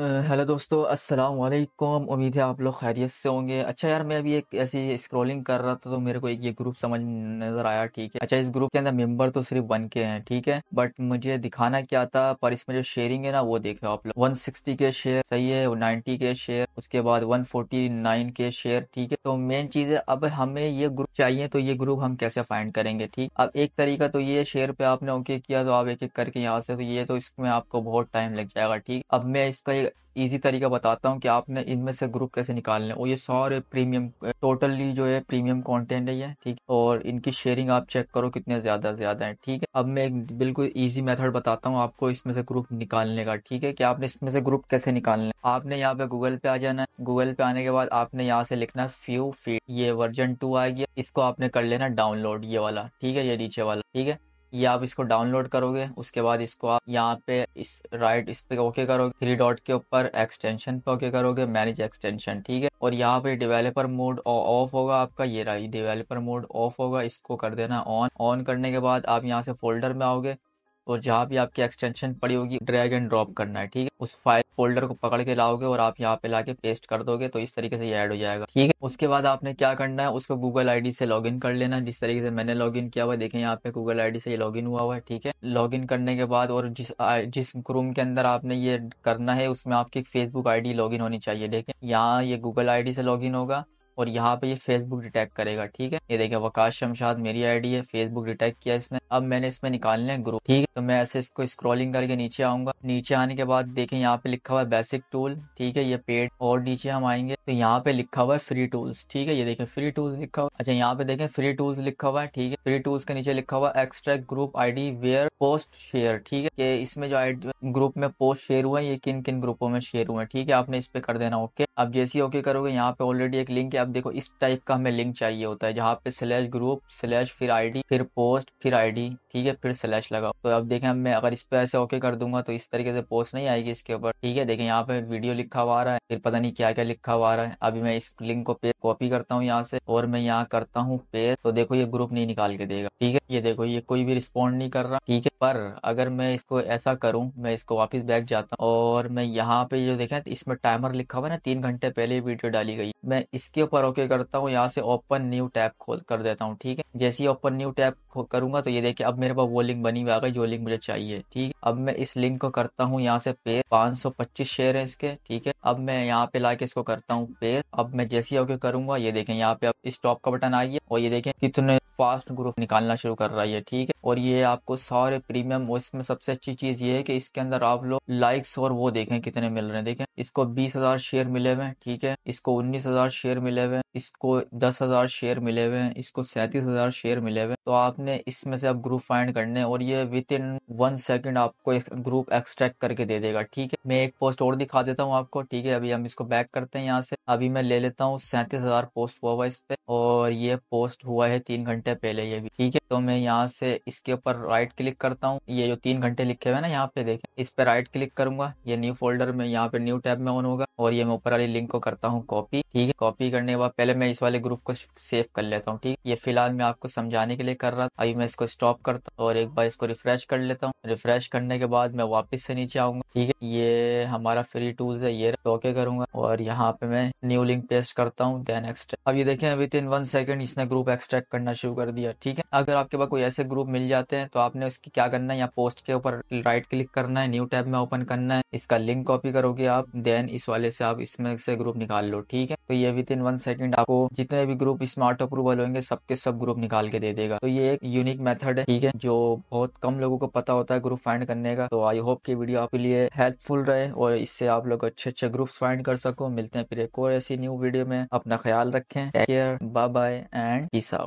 hello दोस्तों अस्सलाम वालेकुम उम्मीद है आप लोग खैरियत से होंगे अच्छा यार मैं अभी एक ऐसी स्क्रॉलिंग कर रहा था तो मेरे को एक ये ग्रुप समझ नजर आया ठीक है अच्छा इस ग्रुप के अंदर मेंबर तो सिर्फ वन के हैं ठीक है बट मुझे दिखाना क्या था पर इसमें जो शेयरिंग है ना वो देखो आप लोग सिक्सटी के शेयर सही है नाइनटी के शेयर उसके बाद नाइन के शेयर ठीक है तो मेन चीज है अब हमें ये ग्रुप चाहिए तो ये ग्रुप हम कैसे फाइंड करेंगे ठीक अब एक तरीका तो ये शेयर पे आपने ओके किया तो आप एक एक करके यहाँ से तो ये तो इसमें आपको बहुत टाइम लग जाएगा ठीक अब मैं इसका इजी तरीका बताता हूँ कि आपने इनमें से ग्रुप कैसे निकालने और ये सारे प्रीमियम टोटली जो है प्रीमियम कंटेंट है ये ठीक और इनकी शेयरिंग आप चेक करो कितने ज़्यादा ज़्यादा है ठीक है अब मैं एक बिल्कुल इजी मेथड बताता हूँ आपको इसमें से ग्रुप निकालने का ठीक है कि आपने इसमें से ग्रुप कैसे निकालने आपने यहाँ पे गूगल पे आ जाना है गूगल पे आने के बाद आपने यहाँ से लिखना फ्यू फीट ये वर्जन टू आ गया इसको आपने कर लेना डाउनलोड ये वाला ठीक है ये नीचे वाला ठीक है ये आप इसको डाउनलोड करोगे उसके बाद इसको आप यहाँ पे इस राइट इस पे ओके करोगे थ्री डॉट के ऊपर एक्सटेंशन पे ओके करोगे मैनेज एक्सटेंशन ठीक है और यहाँ पे डेवलपर मोड ऑफ होगा आपका ये रहा डेवलपर मोड ऑफ होगा इसको कर देना ऑन ऑन करने के बाद आप यहाँ से फोल्डर में आओगे और तो जहाँ भी आपकी एक्सटेंशन पड़ी होगी ड्रैग एंड ड्रॉप करना है ठीक है उस फाइल फोल्डर को पकड़ के लाओगे और आप यहाँ पे लाके पेस्ट कर दोगे तो इस तरीके से ये ऐड हो जाएगा ठीक है उसके बाद आपने क्या करना है उसको गूगल आईडी से लॉगिन कर लेना जिस तरीके से मैंने लॉगिन किया हुआ है देखें यहाँ पे गूगल आईडी से लॉगिन हुआ हुआ है ठीक है लॉगिन करने के बाद और जिस जिस क्रोम के अंदर आपने ये करना है उसमें आपकी फेसबुक आईडी लॉगिन होनी चाहिए देखें यहाँ ये गूगल आईडी से लॉगिन होगा और यहाँ पे ये फेसबुक डिटेक्ट करेगा ठीक है ये देखिए वकाश शमशाद मेरी आईडी है फेसबुक डिटेक्ट किया इसने अब मैंने इसमें निकालना है ग्रुप ठीक है तो मैं ऐसे इसको स्क्रॉलिंग करके नीचे आऊंगा नीचे आने के बाद देखें यहाँ पे लिखा हुआ है बेसिक टूल ठीक है ये पेड और नीचे हम आएंगे तो यहाँ पे लिखा हुआ है फ्री टूल्स ठीक है ये देखें फ्री टूल्स लिखा हुआ अच्छा यहाँ पे देखें फ्री टूल्स लिखा हुआ है ठीक है फ्री टूल्स के नीचे लिखा हुआ extract group ID where post share ठीक है इसमें जो ग्रुप में पोस्ट शेयर हुआ है ये किन किन ग्रुपों में शेयर हुए ठीक है आपने इस पे कर देना ओके अब जैसी ओके करोगे यहाँ पे ऑलरेडी एक लिंक है अब देखो इस टाइप का हमें लिंक चाहिए होता है जहाँ पे स्लैश ग्रुप स्लैश फिर आईडी फिर पोस्ट फिर आईडी ठीक है फिर स्लैश लगाओ तो अब देखें मैं अगर इस पर ऐसे ओके कर दूंगा तो इस तरीके से पोस्ट नहीं आएगी इसके ऊपर ठीक है देखें यहाँ पे वीडियो लिखा हुआ रहा है फिर पता नहीं क्या क्या लिखा हुआ रहा है अभी मैं इस लिंक को कॉपी करता हूँ यहाँ से और मैं यहाँ करता हूँ पे तो देखो ये ग्रुप नहीं निकाल के देगा ठीक है ये देखो ये कोई भी रिस्पॉन्ड नहीं कर रहा ठीक है पर अगर मैं इसको ऐसा करूँ मैं इसको वापस बैक जाता हूँ और मैं यहाँ पे जो देखें इसमें टाइमर लिखा हुआ है ना तीन घंटे पहले वीडियो डाली गई मैं इसके ऊपर ऊपर ओके करता हूँ यहाँ से ओपन न्यू टैब खोल कर देता हूँ ठीक है जैसे ही ओपन न्यू टैब करूंगा तो ये देखिए अब मेरे पास वो लिंक बनी हुई आ गई जो लिंक मुझे चाहिए ठीक है अब मैं इस लिंक को करता हूँ यहाँ से पे पच्चीस शेयर है इसके ठीक है अब मैं यहाँ पे लाके इसको करता हूँ पे अब मैं जैसे ओके करूंगा ये देखें यहाँ पे अब स्टॉप का बटन आ गया और ये देखें कितने फास्ट ग्रुप निकालना शुरू कर रहा है ठीक है और ये आपको सारे प्रीमियम इसमें सबसे अच्छी चीज़ ये है कि इसके अंदर आप लोग लाइक्स और वो देखें कितने मिल रहे हैं देखें इसको बीस हज़ार शेयर मिले हुए हैं ठीक है इसको उन्नीस हज़ार शेयर मिले हुए हैं इसको दस हज़ार शेयर मिले हुए हैं इसको 37,000 हज़ार शेयर मिले हुए हैं तो आपने इसमें से आप ग्रुप फाइंड करने और ये विद इन वन सेकेंड आपको एक ग्रुप एक्सट्रैक्ट करके दे देगा ठीक है मैं एक पोस्ट और दिखा देता हूँ आपको ठीक है अभी हम इसको बैक करते हैं यहाँ से अभी मैं ले लेता हूँ सैंतीस हज़ार पोस्ट हुआ हुआ इस पे और ये पोस्ट हुआ है तीन घंटे पहले ये भी ठीक है तो मैं यहाँ से इसके ऊपर राइट क्लिक करता हूँ ये जो तीन घंटे लिखे हुए ना यहाँ पे देखें इस पर राइट क्लिक करूंगा ये न्यू फोल्डर में यहाँ पे न्यू टैब में ऑन होगा और ये मैं ऊपर वाली लिंक को करता हूँ कॉपी ठीक है कॉपी करने के बाद पहले मैं इस वाले ग्रुप को सेव कर लेता हूँ ठीक ये फिलहाल मैं आपको समझाने के लिए कर रहा था अभी मैं इसको स्टॉप करता हूँ और एक बार इसको रिफ्रेश कर लेता हूँ रिफ्रेश करने के बाद मैं वापिस से नीचे आऊंगा ठीक है ये हमारा फ्री टूल्स है ये तो ओके करूंगा और यहाँ पे मैं न्यू लिंक पेस्ट करता हूँ देन एक्सट्रैक्ट अब ये देखें विद इन वन सेकेंड इसने ग्रुप एक्सट्रैक्ट करना शुरू कर दिया ठीक है अगर आपके पास कोई ऐसे ग्रुप मिल जाते हैं तो आपने उसकी क्या करना है यहाँ पोस्ट के ऊपर राइट क्लिक करना है न्यू टैब में ओपन करना है इसका लिंक कॉपी करोगे आप देन इस वाले से आप इसमें से ग्रुप निकाल लो ठीक है तो ये विद इन वन सेकेंड आपको जितने भी ग्रुप इसमें अप्रूवल होंगे सबके सब ग्रुप निकाल के दे देगा तो ये एक यूनिक मेथड है ठीक है जो बहुत कम लोगों को पता होता है ग्रुप फाइंड करने का तो आई होप की वीडियो आपके लिए हेल्पफुल रहे और इससे आप लोग अच्छे अच्छे ग्रुप्स फाइंड कर सको मिलते हैं फिर एक और ऐसी न्यू वीडियो में अपना ख्याल रखें take care bye bye and peace out